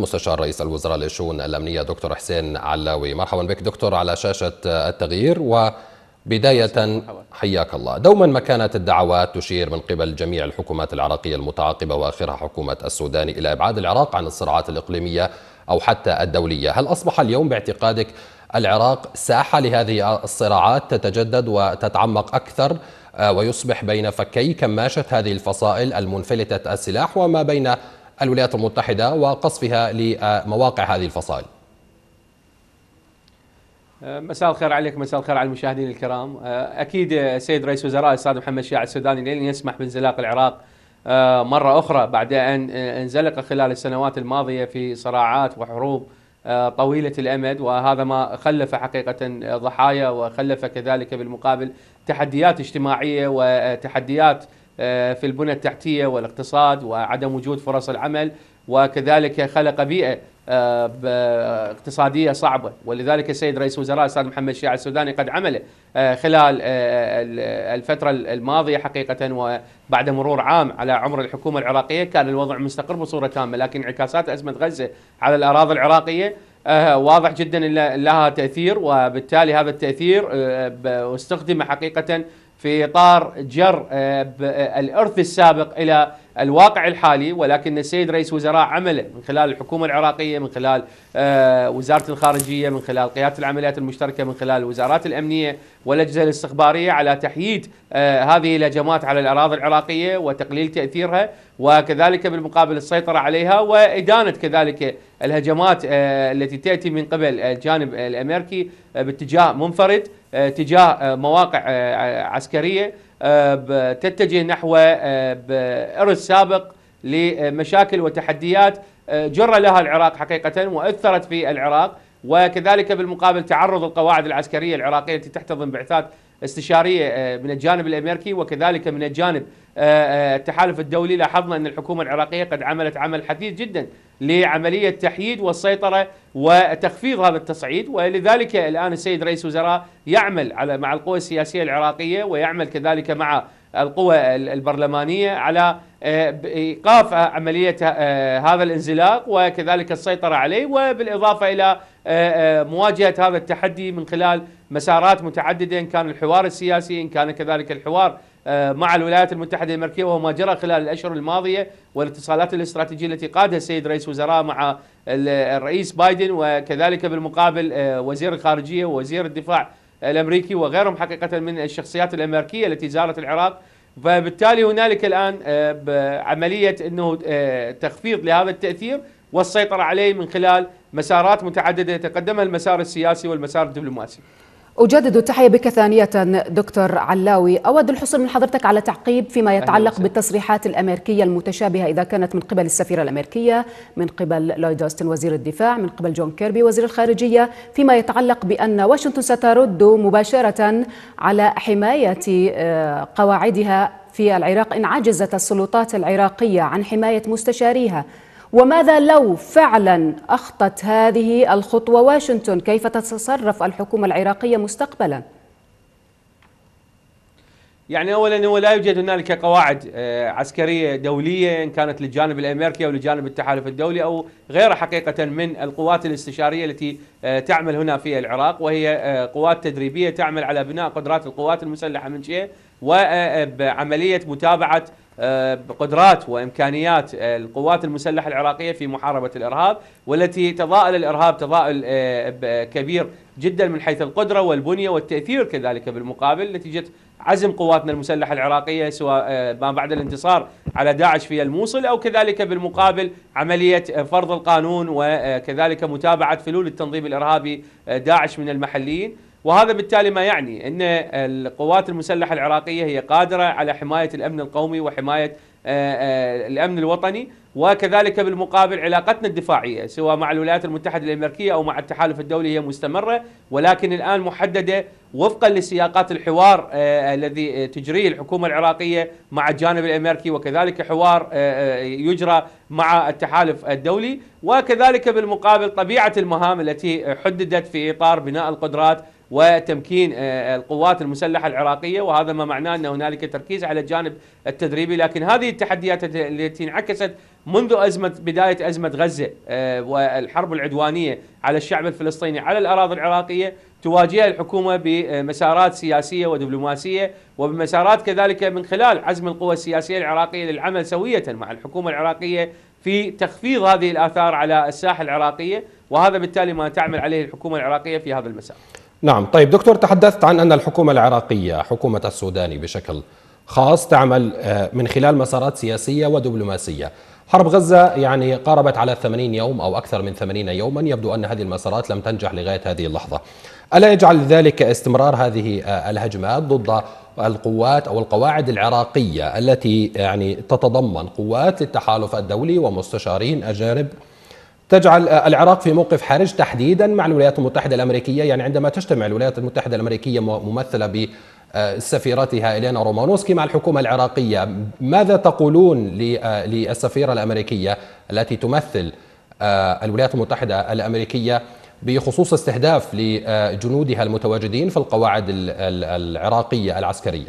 مستشار رئيس الوزراء للشؤون الأمنية دكتور حسين علاوي مرحبا بك دكتور على شاشة التغيير وبداية حياك الله دوما ما كانت الدعوات تشير من قبل جميع الحكومات العراقية المتعاقبة وآخرها حكومة السودان إلى إبعاد العراق عن الصراعات الإقليمية أو حتى الدولية هل أصبح اليوم باعتقادك العراق ساحة لهذه الصراعات تتجدد وتتعمق أكثر آه، ويصبح بين فكي كماشة هذه الفصائل المنفلتة السلاح وما بين الولايات المتحدة وقصفها لمواقع هذه الفصائل أه، مساء الخير عليك مساء الخير على المشاهدين الكرام أه، أكيد السيد رئيس وزراء السادة محمد شيع السوداني لن يسمح بانزلاق العراق أه، مرة أخرى بعد أن انزلق خلال السنوات الماضية في صراعات وحروب طويلة الأمد وهذا ما خلف حقيقة ضحايا وخلف كذلك بالمقابل تحديات اجتماعية وتحديات آه، في البنى التحتية والاقتصاد وعدم وجود فرص العمل وكذلك خلق بيئة آه، اقتصادية صعبة ولذلك السيد رئيس وزراء الأستاذ محمد الشيعة السوداني قد عمل آه، خلال الفترة الماضية حقيقة وبعد مرور عام على عمر الحكومة العراقية كان الوضع مستقر بصورة تامة لكن انعكاسات أزمة غزة على الأراضي العراقية واضح جدا لها تأثير وبالتالي هذا التأثير استخدم حقيقة في إطار جر آه، آه، الإرث السابق إلى الواقع الحالي ولكن السيد رئيس وزراء عمله من خلال الحكومة العراقية من خلال آه، وزارة الخارجية من خلال قيادة العمليات المشتركة من خلال الوزارات الأمنية والأجهزة الاستخبارية على تحييد آه، هذه الهجمات على الأراضي العراقية وتقليل تأثيرها وكذلك بالمقابل السيطرة عليها وإدانة كذلك الهجمات آه، التي تأتي من قبل الجانب الأمريكي باتجاه منفرد تجاه مواقع عسكرية آه، تتجه نحو إرث آه، سابق لمشاكل وتحديات آه، جر لها العراق حقيقة وأثرت في العراق وكذلك بالمقابل تعرض القواعد العسكرية العراقية التي تحتضن بعثات استشارية من الجانب الأمريكي وكذلك من الجانب التحالف الدولي لاحظنا أن الحكومة العراقية قد عملت عمل حثيث جدا لعملية تحييد والسيطرة وتخفيض هذا التصعيد ولذلك الآن السيد رئيس وزراء يعمل على مع القوى السياسية العراقية ويعمل كذلك مع القوى البرلمانية على آه، إيقاف عملية آه، هذا الانزلاق وكذلك السيطرة عليه وبالإضافة إلى آه، مواجهة هذا التحدي من خلال مسارات متعددة إن كان الحوار السياسي إن كان كذلك الحوار آه، مع الولايات المتحدة الأمريكية وما جرى خلال الأشهر الماضية والاتصالات الاستراتيجية التي قادها السيد رئيس وزراء مع الرئيس بايدن وكذلك بالمقابل آه، وزير الخارجية ووزير الدفاع الأمريكي وغيرهم حقيقة من الشخصيات الأمريكية التي زارت العراق فبالتالي هنالك الآن آه، عملية أنه تخفيض لهذا التأثير والسيطرة عليه من خلال مسارات متعددة تقدمها المسار السياسي والمسار الدبلوماسي أجدد التحية بك ثانية دكتور علاوي أود الحصول من حضرتك على تعقيب فيما يتعلق بالتصريحات الأمريكية المتشابهة إذا كانت من قبل السفيرة الأمريكية من قبل لويد أوستن وزير الدفاع من قبل جون كيربي وزير الخارجية فيما يتعلق بأن واشنطن سترد مباشرة على حماية آه، قواعدها في العراق إن عجزت السلطات العراقية عن حماية مستشاريها وماذا لو فعلا أخطت هذه الخطوة واشنطن كيف تتصرف الحكومة العراقية مستقبلا يعني اولا هو لا يوجد هنالك قواعد آه، عسكريه دوليه ان كانت للجانب الامريكي او لجانب التحالف الدولي او غيره حقيقه من القوات الاستشاريه التي آه، تعمل هنا في العراق وهي آه، قوات تدريبيه تعمل على بناء قدرات القوات المسلحه من شيء وعملية متابعة آه، قدرات وامكانيات آه، القوات المسلحه العراقيه في محاربه الارهاب والتي تضاءل الارهاب تضاءل آه، كبير جدا من حيث القدره والبنيه والتاثير كذلك بالمقابل نتيجه عزم قواتنا المسلحه العراقيه سواء ما بعد الانتصار على داعش في الموصل او كذلك بالمقابل عمليه فرض القانون وكذلك متابعه فلول التنظيم الارهابي داعش من المحليين وهذا بالتالي ما يعني ان القوات المسلحه العراقيه هي قادره على حمايه الامن القومي وحمايه آه، آه، الامن الوطني وكذلك بالمقابل علاقتنا الدفاعيه سواء مع الولايات المتحده الامريكيه او مع التحالف الدولي هي مستمره ولكن الان محدده وفقا لسياقات الحوار آه، الذي تجريه الحكومه العراقيه مع الجانب الامريكي وكذلك حوار يجرى مع التحالف الدولي وكذلك بالمقابل طبيعه المهام التي حددت في اطار بناء القدرات وتمكين آه، آه، القوات المسلحه العراقيه وهذا ما معناه ان هنالك تركيز على الجانب التدريبي لكن هذه التحديات التي انعكست منذ ازمه بدايه ازمه غزه آه، والحرب العدوانيه على الشعب الفلسطيني على الاراضي العراقيه تواجهها الحكومه بمسارات سياسيه ودبلوماسيه وبمسارات كذلك من خلال عزم القوى السياسيه العراقيه للعمل سويه مع الحكومه العراقيه في تخفيض هذه الاثار على الساحه العراقيه وهذا بالتالي ما تعمل عليه الحكومه العراقيه في هذا المسار. نعم طيب دكتور تحدثت عن أن الحكومة العراقية حكومة السودان بشكل خاص تعمل آه، من خلال مسارات سياسية ودبلوماسية حرب غزة يعني قاربت على 80 يوم أو أكثر من 80 يوما يبدو أن هذه المسارات لم تنجح لغاية هذه اللحظة ألا يجعل ذلك استمرار هذه آه، الهجمات ضد القوات أو القواعد العراقية التي يعني تتضمن قوات للتحالف الدولي ومستشارين أجانب تجعل العراق في موقف حرج تحديدا مع الولايات المتحدة الأمريكية يعني عندما تجتمع الولايات المتحدة الأمريكية ممثلة بسفيرتها إلينا رومانوسكي مع الحكومة العراقية ماذا تقولون للسفيرة الأمريكية التي تمثل آه، الولايات المتحدة الأمريكية بخصوص استهداف لجنودها المتواجدين في القواعد العراقية العسكرية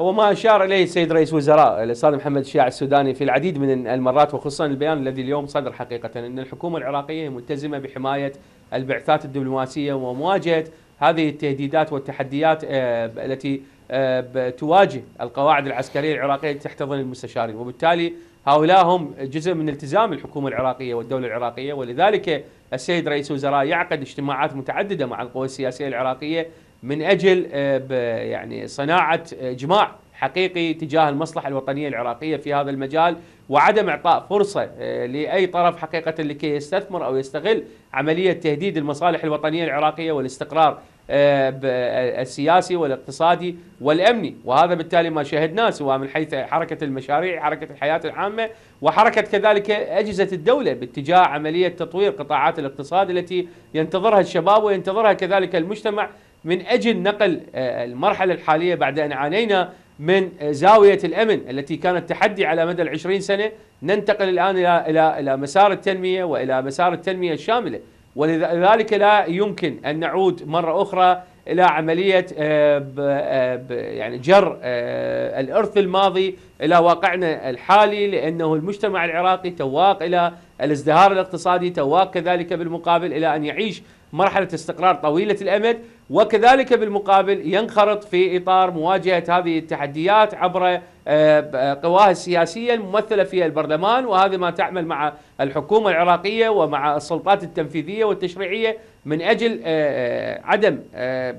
هو ما أشار إليه السيد رئيس وزراء الأستاذ محمد الشياع السوداني في العديد من المرات وخصوصا البيان الذي اليوم صدر حقيقة أن الحكومة العراقية ملتزمة بحماية البعثات الدبلوماسية ومواجهة هذه التهديدات والتحديات آه، التي آه، تواجه القواعد العسكرية العراقية تحتضن المستشارين وبالتالي هؤلاء هم جزء من التزام الحكومة العراقية والدولة العراقية ولذلك السيد رئيس الوزراء يعقد اجتماعات متعددة مع القوى السياسية العراقية من اجل آه، يعني صناعه اجماع آه، حقيقي تجاه المصلحه الوطنيه العراقيه في هذا المجال وعدم اعطاء فرصه آه، لاي طرف حقيقه لكي يستثمر او يستغل عمليه تهديد المصالح الوطنيه العراقيه والاستقرار السياسي والاقتصادي والامني وهذا بالتالي ما شهدناه سواء من حيث حركه المشاريع حركه الحياه العامه وحركه كذلك اجهزه الدوله باتجاه عمليه تطوير قطاعات الاقتصاد التي ينتظرها الشباب وينتظرها كذلك المجتمع من أجل نقل آه، المرحلة الحالية بعد أن عانينا من زاوية الأمن التي كانت تحدي على مدى العشرين سنة ننتقل الآن إلى إلى إلى مسار التنمية وإلى مسار التنمية الشاملة ولذلك لا يمكن أن نعود مرة أخرى إلى عملية آه، آه، يعني جر الإرث الماضي إلى واقعنا الحالي لأنه المجتمع العراقي تواق إلى الازدهار الاقتصادي تواق كذلك بالمقابل إلى أن يعيش مرحلة استقرار طويلة الأمد وكذلك بالمقابل ينخرط في اطار مواجهه هذه التحديات عبر آه، قواه السياسيه الممثله في البرلمان وهذا ما تعمل مع الحكومه العراقيه ومع السلطات التنفيذيه والتشريعيه من اجل آه، آه، عدم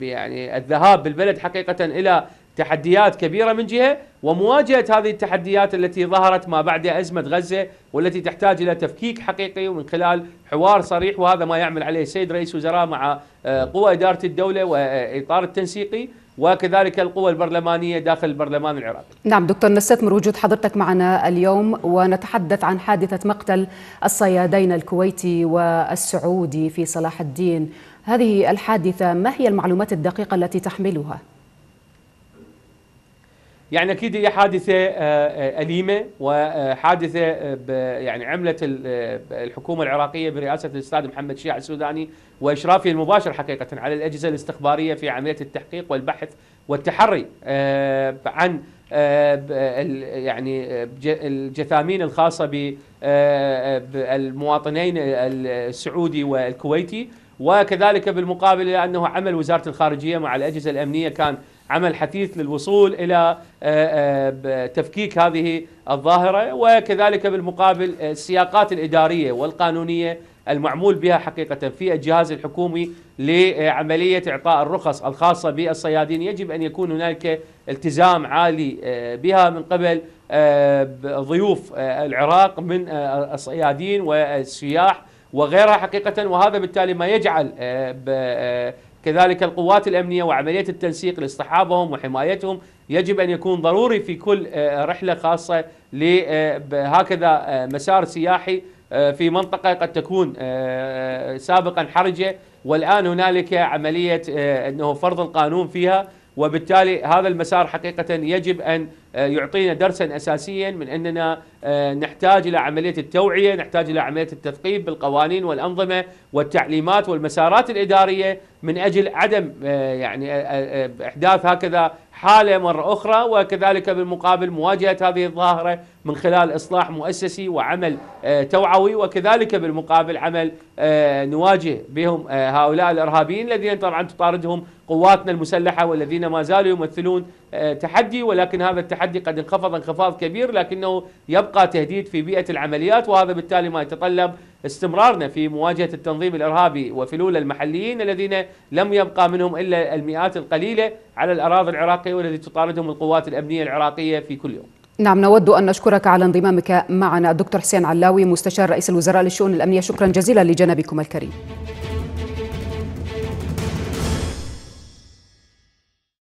يعني الذهاب بالبلد حقيقه الى تحديات كبيرة من جهة ومواجهة هذه التحديات التي ظهرت ما بعد أزمة غزة والتي تحتاج إلى تفكيك حقيقي ومن خلال حوار صريح وهذا ما يعمل عليه السيد رئيس وزراء مع آه، قوى إدارة الدولة وإطار آه، التنسيقي وكذلك القوى البرلمانية داخل البرلمان العراقي نعم دكتور نستثمر وجود حضرتك معنا اليوم ونتحدث عن حادثة مقتل الصيادين الكويتي والسعودي في صلاح الدين هذه الحادثة ما هي المعلومات الدقيقة التي تحملها؟ يعني اكيد هي حادثه آه، آه، اليمه وحادثه آه، يعني عملت الحكومه العراقيه برئاسه الاستاذ محمد شيع السوداني واشرافه المباشر حقيقه على الاجهزه الاستخباريه في عمليه التحقيق والبحث والتحري عن يعني الجثامين الخاصه بالمواطنين السعودي والكويتي وكذلك بالمقابل انه عمل وزاره الخارجيه مع الاجهزه الامنيه كان عمل حثيث للوصول الى آه، آه، تفكيك هذه الظاهره وكذلك بالمقابل آه، السياقات الاداريه والقانونيه المعمول بها حقيقة في الجهاز الحكومي لعملية إعطاء الرخص الخاصة بالصيادين يجب أن يكون هناك التزام عالي بها من قبل ضيوف العراق من الصيادين والسياح وغيرها حقيقة وهذا بالتالي ما يجعل كذلك القوات الأمنية وعملية التنسيق لاصطحابهم وحمايتهم يجب أن يكون ضروري في كل آه، رحلة خاصة لهكذا آه، آه، مسار سياحي في منطقة قد تكون سابقا حرجة والآن هنالك عملية أنه فرض القانون فيها وبالتالي هذا المسار حقيقة يجب أن آه، يعطينا درسا أساسيا من أننا آه، نحتاج إلى عملية التوعية نحتاج إلى عملية التثقيف بالقوانين والأنظمة والتعليمات والمسارات الإدارية من أجل عدم آه، يعني إحداث هكذا حاله مرة أخرى وكذلك بالمقابل مواجهة هذه الظاهرة من خلال إصلاح مؤسسي وعمل آه، توعوي وكذلك بالمقابل عمل آه، نواجه بهم آه، هؤلاء الإرهابيين الذين طبعا تطاردهم قواتنا المسلحة والذين ما زالوا يمثلون آه، تحدي ولكن هذا التحدي قد انخفض انخفاض كبير لكنه يبقى تهديد في بيئة العمليات وهذا بالتالي ما يتطلب استمرارنا في مواجهة التنظيم الإرهابي وفلول المحليين الذين لم يبقى منهم إلا المئات القليلة على الأراضي العراقية والتي تطاردهم القوات الأمنية العراقية في كل يوم نعم نود أن نشكرك على انضمامك معنا الدكتور حسين علاوي مستشار رئيس الوزراء للشؤون الأمنية شكرا جزيلا لجنبكم الكريم